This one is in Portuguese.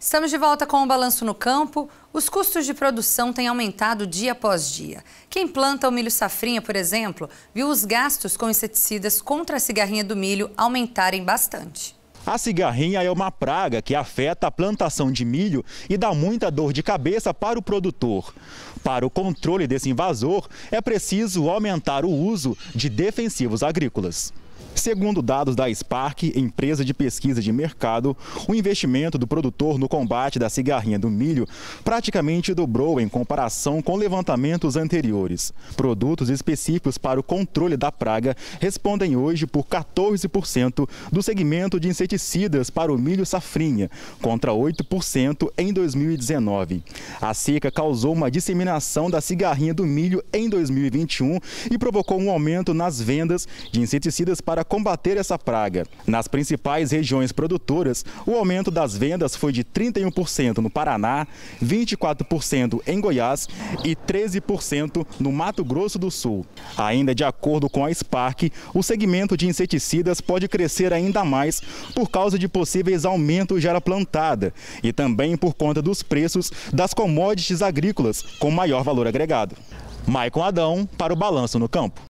Estamos de volta com o Balanço no Campo. Os custos de produção têm aumentado dia após dia. Quem planta o milho safrinha, por exemplo, viu os gastos com inseticidas contra a cigarrinha do milho aumentarem bastante. A cigarrinha é uma praga que afeta a plantação de milho e dá muita dor de cabeça para o produtor. Para o controle desse invasor, é preciso aumentar o uso de defensivos agrícolas. Segundo dados da Spark, empresa de pesquisa de mercado, o investimento do produtor no combate da cigarrinha do milho praticamente dobrou em comparação com levantamentos anteriores. Produtos específicos para o controle da praga respondem hoje por 14% do segmento de inseticidas para o milho safrinha, contra 8% em 2019. A seca causou uma disseminação da cigarrinha do milho em 2021 e provocou um aumento nas vendas de inseticidas para combater essa praga. Nas principais regiões produtoras, o aumento das vendas foi de 31% no Paraná, 24% em Goiás e 13% no Mato Grosso do Sul. Ainda de acordo com a Spark, o segmento de inseticidas pode crescer ainda mais por causa de possíveis aumentos de área plantada e também por conta dos preços das commodities agrícolas com maior valor agregado. Maicon Adão para o Balanço no Campo.